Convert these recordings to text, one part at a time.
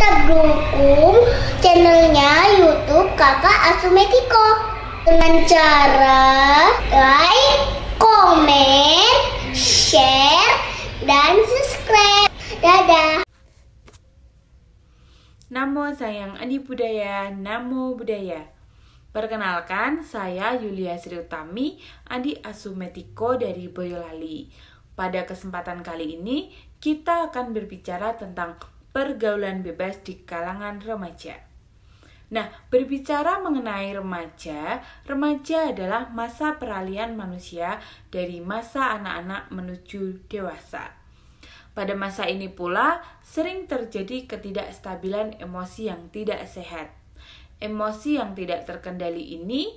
tetap dukung channelnya YouTube Kakak Asumetiko dengan cara like, komen, share, dan subscribe. Dadah. Namo sayang Adi Budaya, Namo Budaya. Perkenalkan, saya Yulia Sri Utami, Adi Asumetiko dari Boyolali. Pada kesempatan kali ini, kita akan berbicara tentang pergaulan bebas di kalangan remaja. Nah, berbicara mengenai remaja, remaja adalah masa peralihan manusia dari masa anak-anak menuju dewasa. Pada masa ini pula, sering terjadi ketidakstabilan emosi yang tidak sehat. Emosi yang tidak terkendali ini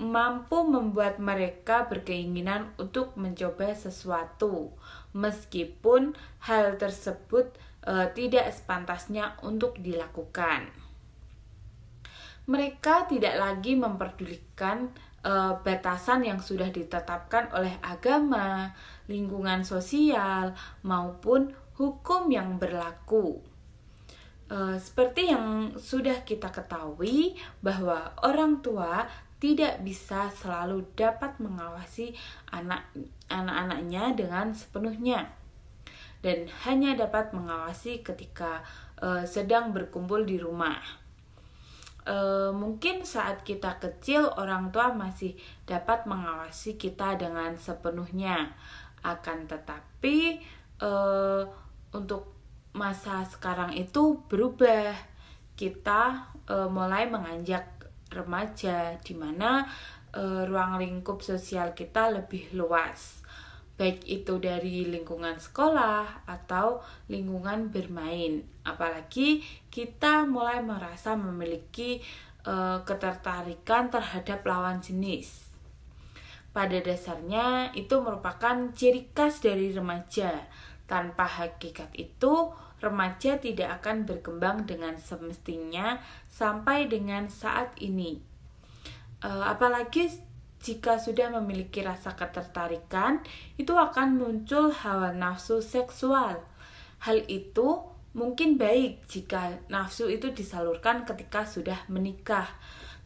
mampu membuat mereka berkeinginan untuk mencoba sesuatu, meskipun hal tersebut e, tidak sepantasnya untuk dilakukan. Mereka tidak lagi memperdulikan e, batasan yang sudah ditetapkan oleh agama, lingkungan sosial, maupun hukum yang berlaku. Eh, seperti yang sudah kita ketahui, bahwa orang tua tidak bisa selalu dapat mengawasi anak anaknya dengan sepenuhnya dan hanya dapat mengawasi ketika uh, sedang berkumpul di rumah. E, mungkin saat kita kecil orang tua masih dapat mengawasi kita dengan sepenuhnya. Akan tetapi e, untuk masa sekarang itu berubah. Kita mulai menganjak remaja, di mana e, ruang lingkup sosial kita lebih luas, baik itu dari lingkungan sekolah atau lingkungan bermain. Apalagi kita mulai merasa memiliki e, ketertarikan terhadap lawan jenis. Pada dasarnya, itu merupakan ciri khas dari remaja tanpa hakikat itu, remaja tidak akan berkembang dengan semestinya sampai dengan saat ini. E, apalagi jika sudah memiliki rasa ketertarikan, itu akan muncul hawa nafsu seksual. Hal itu mungkin baik jika nafsu itu disalurkan ketika sudah menikah,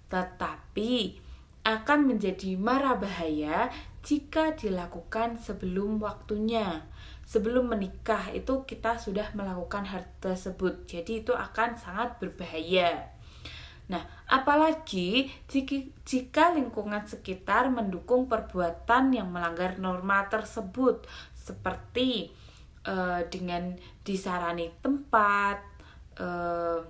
tetapi akan menjadi mara bahaya jika dilakukan sebelum waktunya sebelum menikah itu kita sudah melakukan hal tersebut. Jadi itu akan sangat berbahaya. Nah, apalagi jika lingkungan sekitar mendukung perbuatan yang melanggar norma tersebut seperti uh, dengan disarani tempat uh,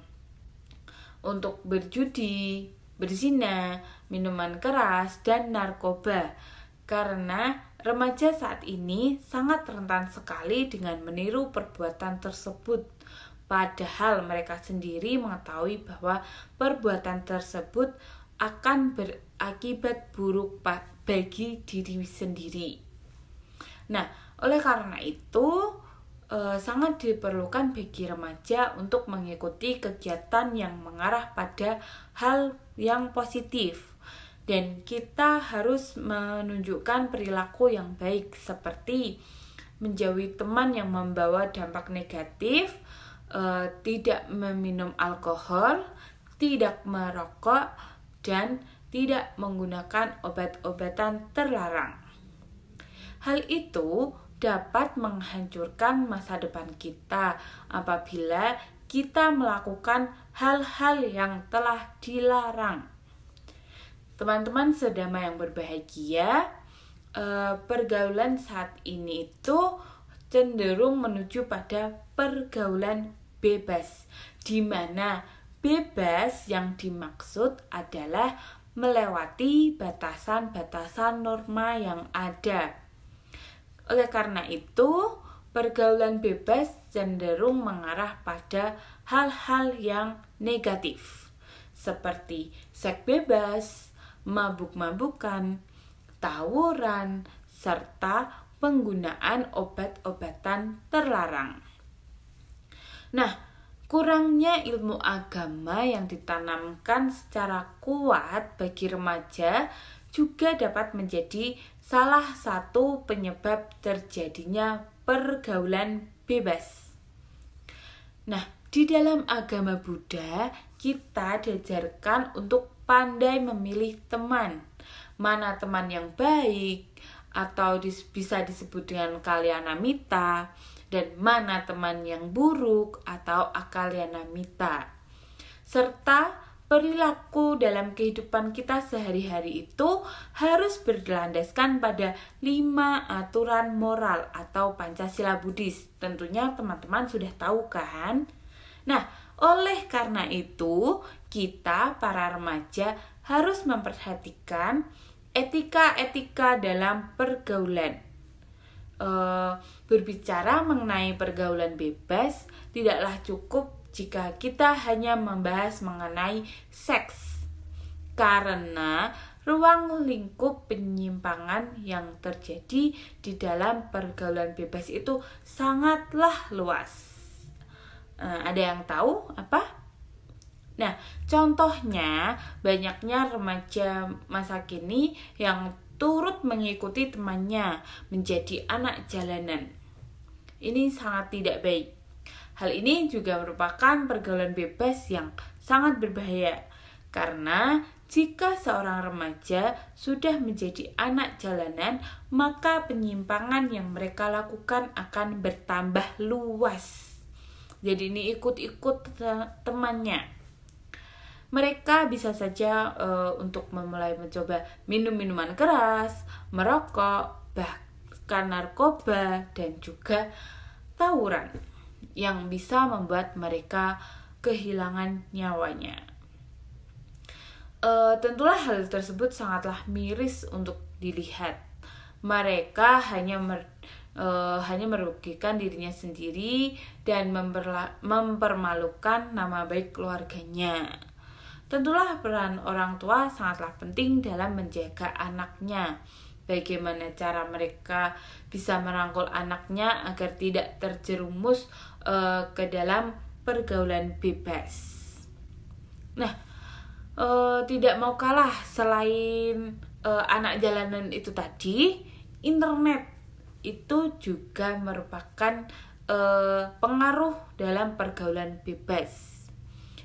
untuk berjudi, berzina, minuman keras dan narkoba karena remaja saat ini sangat rentan sekali dengan meniru perbuatan tersebut. Padahal mereka sendiri mengetahui bahwa perbuatan tersebut akan berakibat buruk bagi diri sendiri. Nah, oleh karena itu, eh, sangat diperlukan bagi remaja untuk mengikuti kegiatan yang mengarah pada hal yang positif dan kita harus menunjukkan perilaku yang baik seperti menjauhi teman yang membawa dampak negatif, e, tidak meminum alkohol, tidak merokok dan tidak menggunakan obat-obatan terlarang. Hal itu dapat menghancurkan masa depan kita apabila kita melakukan hal-hal yang telah dilarang teman-teman sedama yang berbahagia, eh, pergaulan saat ini itu cenderung menuju pada pergaulan bebas, di mana bebas yang dimaksud adalah melewati batasan-batasan norma yang ada. Oleh karena itu, pergaulan bebas cenderung mengarah pada hal-hal yang negatif, seperti seks bebas, mabuk-mabukan, tawuran, serta penggunaan obat-obatan terlarang. Nah, kurangnya ilmu agama yang ditanamkan secara kuat bagi remaja juga dapat menjadi salah satu penyebab terjadinya pergaulan bebas. Nah, di dalam agama Buddha, kita diajarkan untuk pandai memilih teman. Mana teman yang baik atau bisa disebut dengan kalyanamita dan mana teman yang buruk atau akalyanamita. Serta perilaku dalam kehidupan kita sehari-hari itu harus berlandaskan pada lima aturan moral atau Pancasila Buddhis. Tentunya teman-teman sudah tahu kan? Nah, oleh karena itu, kita para remaja harus memperhatikan etika-etika dalam pergaulan. E, berbicara mengenai pergaulan bebas tidaklah cukup jika kita hanya membahas mengenai seks, karena ruang lingkup penyimpangan yang terjadi di dalam pergaulan bebas itu sangatlah luas uh, ada yang tahu apa Nah, contohnya banyaknya remaja masa kini yang turut mengikuti temannya menjadi anak jalanan. Ini sangat tidak baik. Hal ini juga merupakan pergaulan bebas yang sangat berbahaya, karena jika seorang remaja sudah menjadi anak jalanan, maka penyimpangan yang mereka lakukan akan bertambah luas. Jadi ini ikut-ikut temannya. Mereka bisa saja uh, untuk memulai mencoba minum minuman keras, merokok, bahkan narkoba dan juga tawuran yang bisa membuat mereka kehilangan nyawanya. Uh, tentulah hal tersebut sangatlah miris untuk dilihat. Mereka hanya mer uh, hanya merugikan dirinya sendiri dan mempermalukan nama baik keluarganya. Tentulah peran orang tua sangatlah penting dalam menjaga anaknya. Bagaimana cara mereka bisa merangkul anaknya agar tidak terjerumus uh, ke dalam pergaulan bebas. Nah, uh, tidak mau kalah selain uh, anak jalanan itu tadi, internet itu juga merupakan eh, pengaruh dalam pergaulan bebas.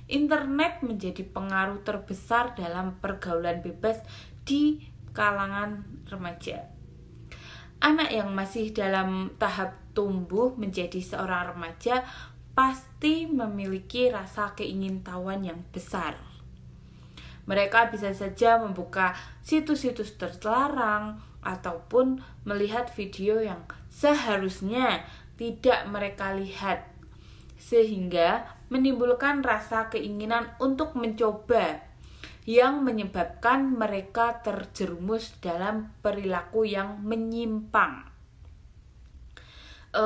Internet menjadi pengaruh terbesar dalam pergaulan bebas di kalangan remaja. Anak yang masih dalam tahap tumbuh menjadi seorang remaja pasti memiliki rasa keingintahuan yang besar mereka bisa saja membuka situs-situs terlarang ataupun melihat video yang seharusnya tidak mereka lihat, sehingga menimbulkan rasa keinginan untuk mencoba yang menyebabkan mereka terjerumus dalam perilaku yang menyimpang. E,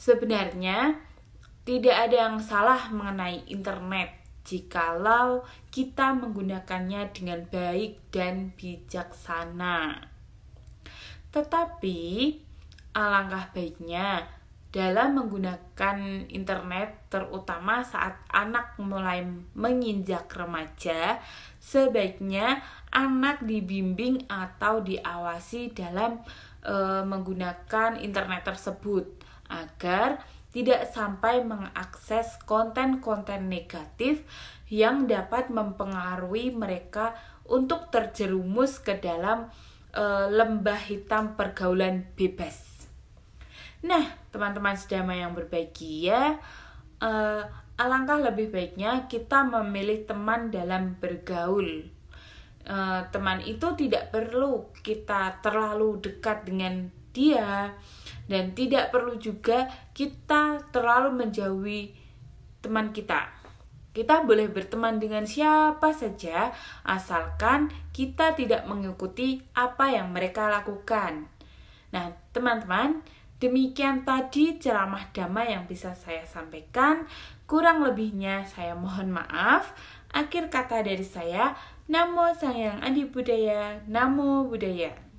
sebenarnya, tidak ada yang salah mengenai internet jikalau kita menggunakannya dengan baik dan bijaksana. Tetapi alangkah baiknya dalam menggunakan internet, terutama saat anak mulai menginjak remaja, sebaiknya anak dibimbing atau diawasi dalam e, menggunakan internet tersebut agar tidak sampai mengakses konten-konten negatif yang dapat mempengaruhi mereka untuk terjerumus ke dalam e, lembah hitam pergaulan bebas. Nah, teman-teman sedama yang berbahagia, e, alangkah lebih baiknya kita memilih teman dalam bergaul. E, teman itu tidak perlu kita terlalu dekat dengan dia dan tidak perlu juga kita terlalu menjauhi teman kita. Kita boleh berteman dengan siapa saja asalkan kita tidak mengikuti apa yang mereka lakukan. Nah, teman-teman, demikian tadi ceramah damai yang bisa saya sampaikan. Kurang lebihnya saya mohon maaf. Akhir kata dari saya, Namo sayang Adi Budaya, Namo Budaya.